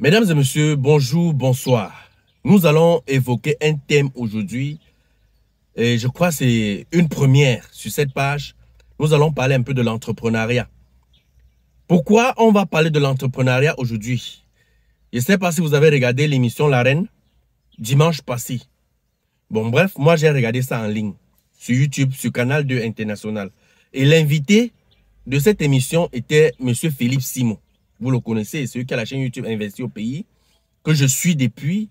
Mesdames et messieurs, bonjour, bonsoir. Nous allons évoquer un thème aujourd'hui et je crois que c'est une première sur cette page. Nous allons parler un peu de l'entrepreneuriat. Pourquoi on va parler de l'entrepreneuriat aujourd'hui Je ne sais pas si vous avez regardé l'émission La Reine dimanche passé. Bon bref, moi j'ai regardé ça en ligne sur YouTube, sur Canal 2 International. Et l'invité de cette émission était M. Philippe Simon vous le connaissez, ceux qui a la chaîne YouTube Investi au pays, que je suis depuis.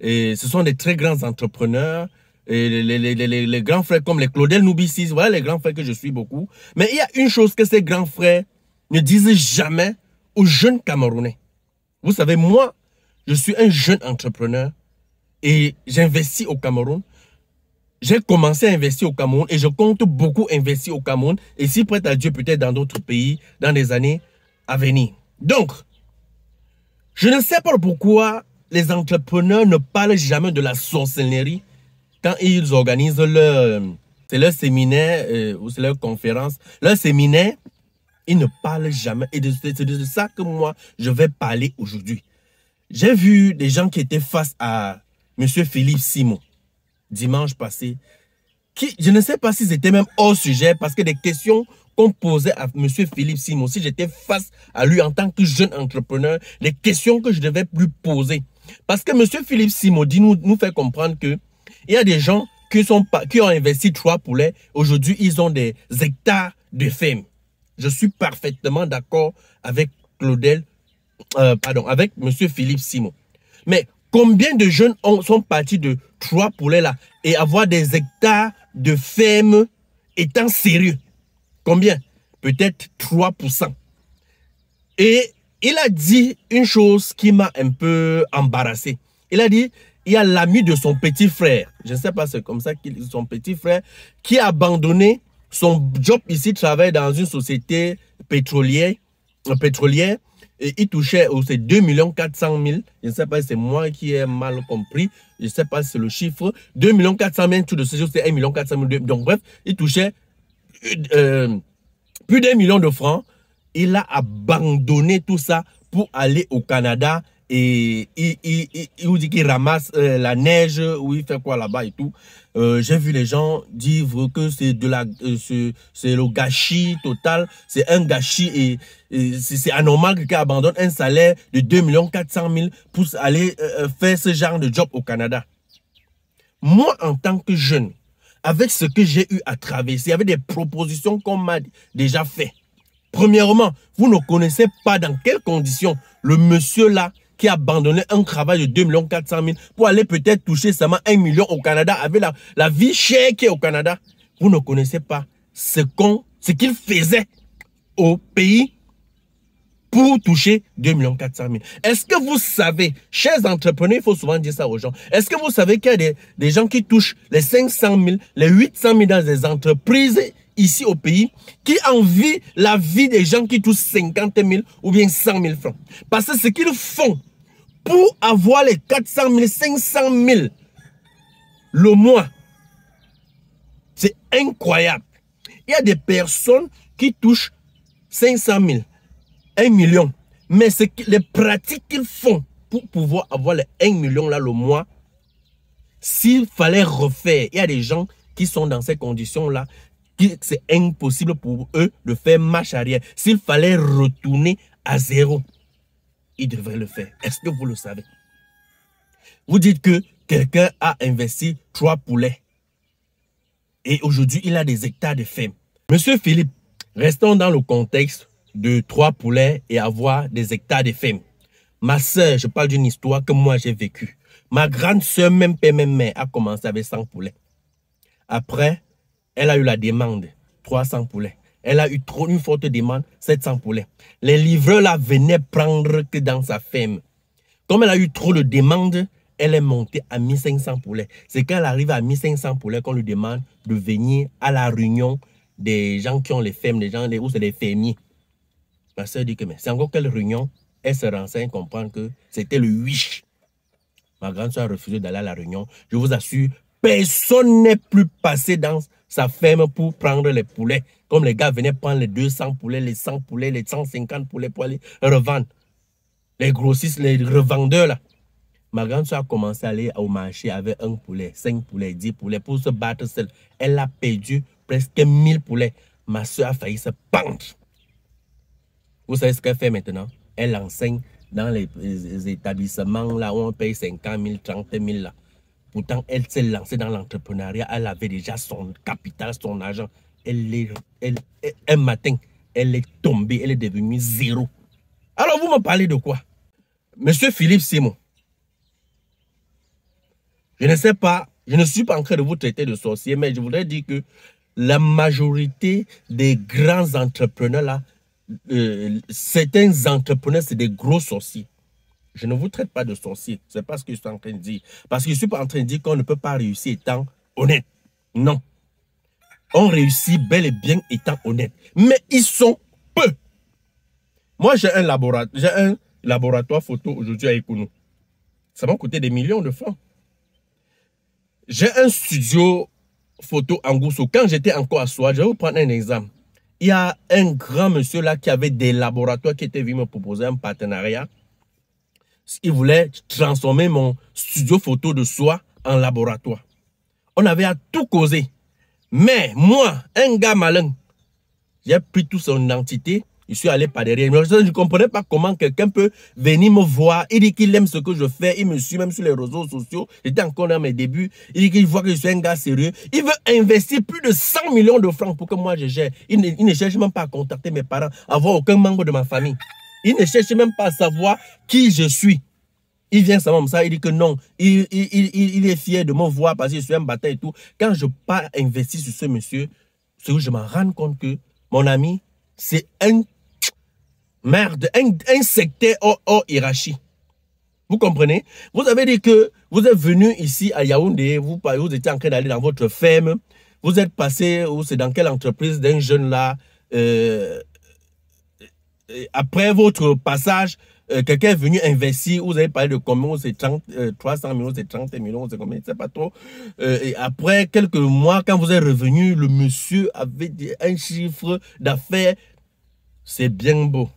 Et ce sont des très grands entrepreneurs, et les, grands frères comme les Claudel Nubisis, voilà les grands frères que je suis beaucoup. Mais il y a une chose que ces grands frères ne disent jamais aux jeunes Camerounais. Vous savez, moi, je suis un jeune entrepreneur et j'investis au Cameroun. J'ai commencé à investir au Cameroun et je compte beaucoup investir au Cameroun et si prêt à Dieu peut-être dans d'autres pays dans les années à venir. Donc, je ne sais pas pourquoi les entrepreneurs ne parlent jamais de la sorcellerie quand ils organisent leur, séminaire euh, ou leur conférence, leur séminaire, ils ne parlent jamais. Et c'est de ça que moi, je vais parler aujourd'hui. J'ai vu des gens qui étaient face à M. Philippe Simon dimanche passé je ne sais pas si c'était même hors sujet, parce que des questions qu'on posait à M. Philippe Simon, si j'étais face à lui en tant que jeune entrepreneur, les questions que je devais plus poser. Parce que M. Philippe Simon dit, nous, nous fait comprendre que il y a des gens qui, sont, qui ont investi trois poulets, aujourd'hui ils ont des hectares de femmes. Je suis parfaitement d'accord avec Claudel, euh, pardon, avec M. Philippe Simon. Mais combien de jeunes ont, sont partis de trois poulets là et avoir des hectares de ferme étant sérieux. Combien Peut-être 3%. Et il a dit une chose qui m'a un peu embarrassé. Il a dit, il y a l'ami de son petit frère, je ne sais pas, c'est comme ça qu'il son petit frère, qui a abandonné son job ici, travaille dans une société pétrolière, euh, pétrolière et il touchait c'est 2 400 000. Je ne sais pas si c'est moi qui ai mal compris. Je ne sais pas si c'est le chiffre. 2 400 000, tout de ce c'est 1 400 000. Donc bref, il touchait euh, euh, plus d'un million de francs. Il a abandonné tout ça pour aller au Canada et il, vous dit qu'il ramasse euh, la neige ou il fait quoi là-bas et tout. Euh, j'ai vu les gens dire que c'est de la euh, c'est le gâchis total, c'est un gâchis et, c'est anormal qu'il abandonne un salaire de 2 400 000 pour aller faire ce genre de job au Canada. Moi, en tant que jeune, avec ce que j'ai eu à traverser, avait des propositions qu'on m'a déjà faites, premièrement, vous ne connaissez pas dans quelles conditions le monsieur là qui abandonné un travail de 2 400 000 pour aller peut-être toucher seulement 1 million au Canada avec la, la vie chère qui au Canada. Vous ne connaissez pas ce qu'on, ce qu'il faisait au pays pour toucher 2 400 000. Est-ce que vous savez, chers entrepreneurs, il faut souvent dire ça aux gens, est-ce que vous savez qu'il y a des, gens qui touchent les 500 000, les 800 000 dans des entreprises ici au pays qui envient la vie des gens qui touchent 50 000 ou bien 100 000 francs? Parce que ce qu'ils font pour avoir les 400 000, 500 000 le mois. C'est incroyable. Il y a des personnes qui touchent 500 000, 1 million. Mais les pratiques qu'ils font pour pouvoir avoir les 1 million là le mois, s'il fallait refaire, il y a des gens qui sont dans ces conditions-là, c'est impossible pour eux de faire marche arrière. S'il fallait retourner à zéro il devrait le faire. Est-ce que vous le savez Vous dites que quelqu'un a investi trois poulets et aujourd'hui il a des hectares de ferme. Monsieur Philippe, restons dans le contexte de trois poulets et avoir des hectares de ferme. Ma soeur, je parle d'une histoire que moi j'ai vécue. Ma grande soeur, même père, même mère, a commencé avec 100 poulets. Après, elle a eu la demande, 300 poulets. Elle a eu trop une forte demande, 700 poulets. Les livreurs la venaient prendre que dans sa ferme. Comme elle a eu trop de demandes, elle est montée à 1500 poulets. C'est quand elle arrive à 1500 poulets qu'on lui demande de venir à la réunion des gens qui ont les fermes, des gens où c'est des fermiers. Ma soeur dit que mais c'est encore quelle réunion Elle se renseigne, comprend que c'était le 8. Ma grande soeur a refusé d'aller à la réunion. Je vous assure, Personne n'est plus passé dans sa ferme pour prendre les poulets. Comme les gars venaient prendre les 200 poulets, les 100 poulets, les 150 poulets pour aller revendre. Les grossistes, les revendeurs là. Ma grande soeur a commencé à aller au marché avec un poulet, cinq poulets, dix poulets pour se battre seule. Elle a perdu presque 1000 poulets. Ma soeur a failli se pendre. Vous savez ce qu'elle fait maintenant? Elle enseigne dans les, établissements là où on paye 50 000, 30 000 là. Pourtant, elle s'est lancée dans l'entrepreneuriat. Elle avait déjà son capital, son argent. Elle un matin, elle est tombée, elle est devenue zéro. Alors, vous me parlez de quoi Monsieur Philippe Simon, je ne sais pas, je ne suis pas en train de vous traiter de sorcier, mais je voudrais dire que la majorité des grands entrepreneurs, là, euh, certains entrepreneurs, c'est des gros sorciers. Je ne vous traite pas de sorcier. C'est pas ce que je suis en train de dire. Parce que je ne suis pas en train de dire qu'on ne peut pas réussir étant honnête. Non. On réussit bel et bien étant honnête. Mais ils sont peu. Moi, j'ai un, laboratoire, j'ai un laboratoire photo aujourd'hui à Ekounou. Ça m'a coûté des millions de francs. J'ai un studio photo en Goussou. Quand j'étais encore à Soa, je vais vous prendre un exemple. Il y a un grand monsieur là qui avait des laboratoires qui étaient venus me proposer un partenariat il voulait transformer mon studio photo de soi en laboratoire. On avait à tout causer. Mais moi, un gars malin, j'ai pris toute son identité, je suis allé par derrière. Je ne comprenais pas comment quelqu'un peut venir me voir. Il dit qu'il aime ce que je fais. Il me suit même sur les réseaux sociaux. J'étais encore dans mes débuts. Il dit qu'il voit que je suis un gars sérieux. Il veut investir plus de 100 millions de francs pour que moi je gère. Il ne, il ne cherche même pas à contacter mes parents, à voir aucun membre de ma famille. Il ne cherche même pas à savoir qui je suis. Il vient savoir ça, il dit que non, il, est fier de me voir parce que je suis un bataille et tout. Quand je pars investir sur ce monsieur, c'est où je me rends compte que mon ami, c'est un merde, un, secteur hors, Vous comprenez Vous avez dit que vous êtes venu ici à Yaoundé, vous, étiez en train d'aller dans votre ferme, vous êtes passé, ou c'est dans quelle entreprise d'un jeune là, euh, après votre passage, euh, quelqu'un est venu investir, vous avez parlé de combien, 300 euh, millions, c'est 30 millions, c'est combien, sais pas trop. Euh, et après quelques mois, quand vous êtes revenu, le monsieur avait un chiffre d'affaires, c'est bien beau.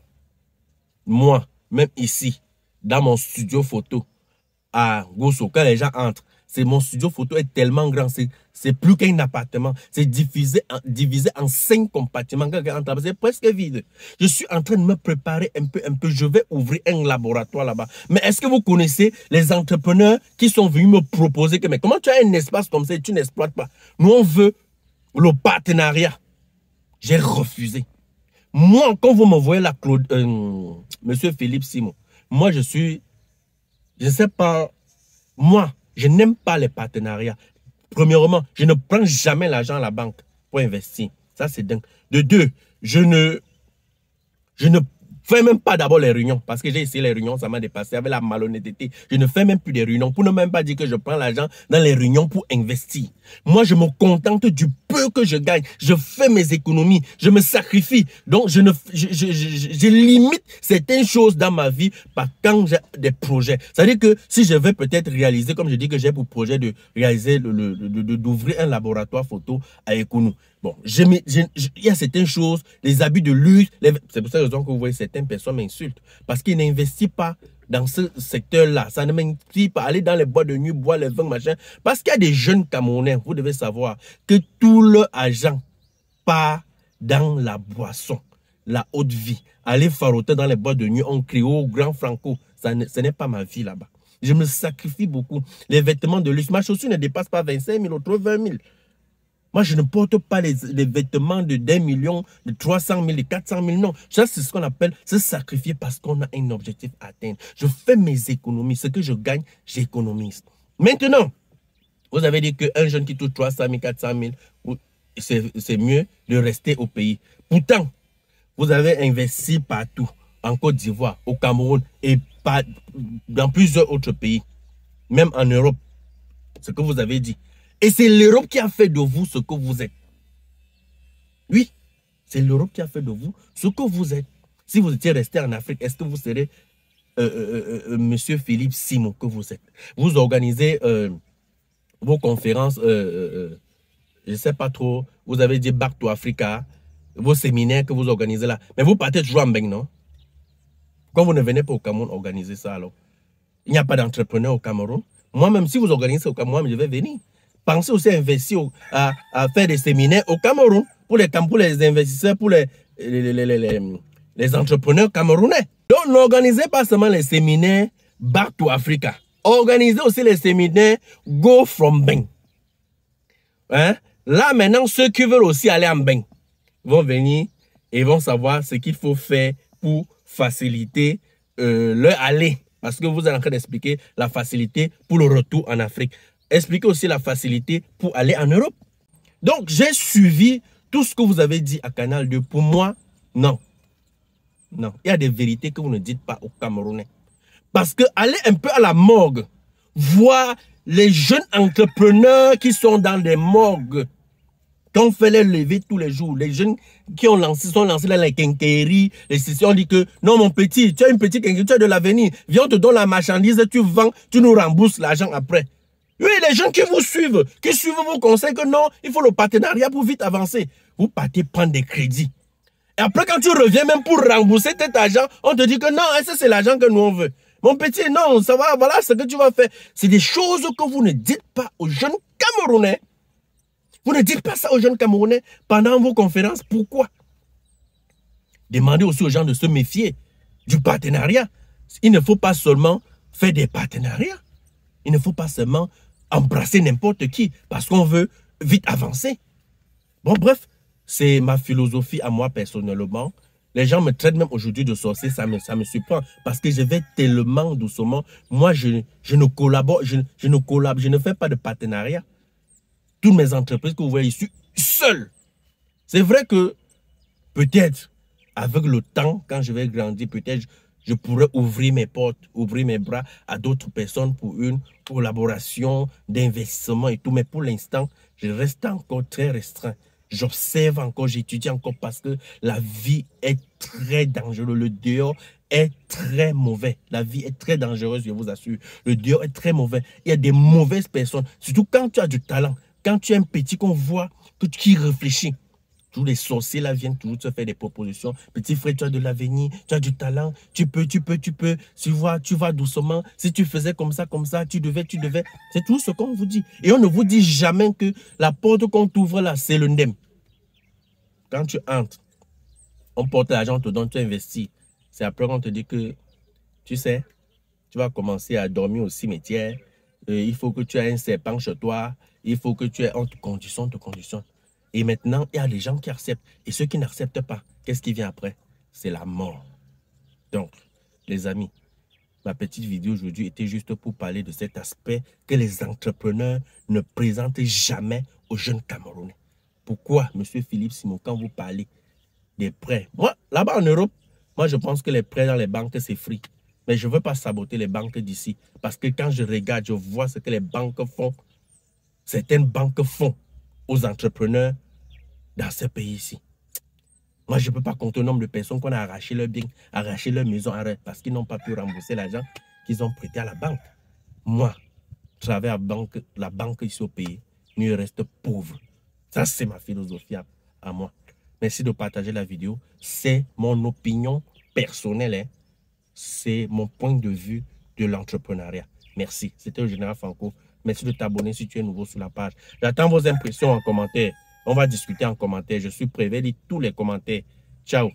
Moi, même ici, dans mon studio photo, à Gosso, quand les gens entrent, c'est mon studio photo est tellement grand, c'est plus qu'un appartement. C'est divisé en, divisé en cinq compartiments. C'est presque vide. Je suis en train de me préparer un peu, un peu. Je vais ouvrir un laboratoire là-bas. Mais est-ce que vous connaissez les entrepreneurs qui sont venus me proposer que, mais comment tu as un espace comme ça et tu n'exploites pas? Nous, on veut le partenariat. J'ai refusé. Moi, quand vous me voyez là, Claude, euh, Monsieur Philippe Simon, moi, je suis, je sais pas, moi, je n'aime pas les partenariats. Premièrement, je ne prends jamais l'argent à la banque pour investir. Ça, c'est dingue. De deux, je ne, je ne Fais même pas d'abord les réunions, parce que j'ai essayé les réunions, ça m'a dépassé avec la malhonnêteté. Je ne fais même plus des réunions, pour ne même pas dire que je prends l'argent dans les réunions pour investir. Moi, je me contente du peu que je gagne. Je fais mes économies, je me sacrifie. Donc, je, ne, je, je, je, limite certaines choses dans ma vie par quand j'ai des projets. C'est-à-dire que si je vais peut-être réaliser, comme je dis que j'ai pour projet de réaliser, d'ouvrir un laboratoire photo à Ekounou, Bon, il y a certaines choses, les habits de luxe, c'est pour cette raison que vous voyez certaines personnes m'insultent, parce qu'ils n'investissent pas dans ce secteur-là. Ça ne m'inquiète pas aller dans les bois de nuit, boire les vins, machin, parce qu'il y a des jeunes Camerounais, vous devez savoir, que tout le agent part dans la boisson, la haute vie. Aller faroter dans les bois de nuit, on crie au grand franco, ça ce n'est pas ma vie là-bas. Je me sacrifie beaucoup. Les vêtements de luxe, ma chaussure ne dépasse pas 25 000 ou 20 000. Moi, je ne porte pas les, vêtements de 10 millions, de 300 000, de 400 000. Non, ça, c'est ce qu'on appelle se sacrifier parce qu'on a un objectif à atteindre. Je fais mes économies. Ce que je gagne, j'économise. Maintenant, vous avez dit qu'un jeune qui touche 300 000, 400 000, c'est mieux de rester au pays. Pourtant, vous avez investi partout, en Côte d'Ivoire, au Cameroun et dans plusieurs autres pays, même en Europe. Ce que vous avez dit. Et c'est l'Europe qui a fait de vous ce que vous êtes. Oui, c'est l'Europe qui a fait de vous ce que vous êtes. Si vous étiez resté en Afrique, est-ce que vous serez M. Euh, euh, euh, Monsieur Philippe Simon que vous êtes Vous organisez vos conférences, je ne sais pas trop, vous avez dit Back to Africa, vos séminaires que vous organisez là. Mais vous partez toujours en Beng, non Quand vous ne venez pas au Cameroun organiser ça, alors, il n'y a pas d'entrepreneur au Cameroun. Moi-même, si vous organisez au Cameroun, je vais venir pensez aussi à investir, à, faire des séminaires au Cameroun pour les, les investisseurs, pour les, les, entrepreneurs camerounais. Donc, n'organisez pas seulement les séminaires Back to Africa. Organisez aussi les séminaires Go from Ben. Là, maintenant, ceux qui veulent aussi aller en Bang, vont venir et vont savoir ce qu'il faut faire pour faciliter euh, leur aller. Parce que vous êtes en train d'expliquer la facilité pour le retour en Afrique expliquer aussi la facilité pour aller en Europe. Donc, j'ai suivi tout ce que vous avez dit à Canal 2. Pour moi, non. Non. Il y a des vérités que vous ne dites pas aux Camerounais. Parce que allez un peu à la morgue, voir les jeunes entrepreneurs qui sont dans des morgues, qu'on fait les lever tous les jours, les jeunes qui ont lancé, sont lancés dans les quinqueries. les on dit que non, mon petit, tu as une petite quincaillerie, tu as de l'avenir, viens, on te donne la marchandise, tu vends, tu nous rembourses l'argent après. Oui, les gens qui vous suivent, qui suivent vos conseils, que non, il faut le partenariat pour vite avancer. Vous partez prendre des crédits. Et après, quand tu reviens même pour rembourser cet argent, on te dit que non, ça c'est l'argent que nous on veut. Mon petit, non, ça va, voilà ce que tu vas faire. C'est des choses que vous ne dites pas aux jeunes Camerounais. Vous ne dites pas ça aux jeunes Camerounais pendant vos conférences. Pourquoi Demandez aussi aux gens de se méfier du partenariat. Il ne faut pas seulement faire des partenariats. Il ne faut pas seulement embrasser n'importe qui parce qu'on veut vite avancer. Bon, bref, c'est ma philosophie à moi personnellement. Les gens me traitent même aujourd'hui de sorcier, ça me, ça me surprend parce que je vais tellement doucement. Moi, je, ne collabore, je, je ne collabore, je ne fais pas de partenariat. Toutes mes entreprises que vous voyez ici, seules. C'est vrai que peut-être avec le temps, quand je vais grandir, peut-être je pourrais ouvrir mes portes, ouvrir mes bras à d'autres personnes pour une collaboration d'investissement et tout. Mais pour l'instant, je reste encore très restreint. J'observe encore, j'étudie encore parce que la vie est très dangereuse. Le dehors est très mauvais. La vie est très dangereuse, je vous assure. Le dehors est très mauvais. Il y a des mauvaises personnes, surtout quand tu as du talent, quand tu es un petit qu'on voit, que, qui réfléchit, tous les sorciers là viennent toujours te faire des propositions. Petit frère, tu as de l'avenir, tu as du talent, tu peux, tu peux, tu peux. Tu vois, tu vas doucement. Si tu faisais comme ça, comme ça, tu devais, tu devais. C'est tout ce qu'on vous dit. Et on ne vous dit jamais que la porte qu'on t'ouvre là, c'est le NEM. Quand tu entres, on porte l'argent, dont te donne, tu investis. C'est après qu'on te dit que, tu sais, tu vas commencer à dormir au cimetière. Euh, il faut que tu aies un serpent chez toi. Il faut que tu aies. en condition, conditionne, condition. Et maintenant, il y a les gens qui acceptent. Et ceux qui n'acceptent pas, qu'est-ce qui vient après C'est la mort. Donc, les amis, ma petite vidéo aujourd'hui était juste pour parler de cet aspect que les entrepreneurs ne présentent jamais aux jeunes Camerounais. Pourquoi, M. Philippe Simon, quand vous parlez des prêts, moi, là-bas en Europe, moi, je pense que les prêts dans les banques, c'est free. Mais je ne veux pas saboter les banques d'ici. Parce que quand je regarde, je vois ce que les banques font. Certaines banques font aux entrepreneurs dans ce pays-ci. Moi, je ne peux pas compter le nombre de personnes qu'on a arraché leur biens, arraché leur maison parce qu'ils n'ont pas pu rembourser l'argent qu'ils ont prêté à la banque. Moi, à travers la banque, la banque ici au pays, nous reste pauvre. Ça, c'est ma philosophie à, moi. Merci de partager la vidéo. C'est mon opinion personnelle. Hein. C'est mon point de vue de l'entrepreneuriat. Merci. C'était le général Franco. Merci de t'abonner si tu es nouveau sur la page. J'attends vos impressions en commentaire. On va discuter en commentaire. Je suis prêt, lire tous les commentaires. Ciao.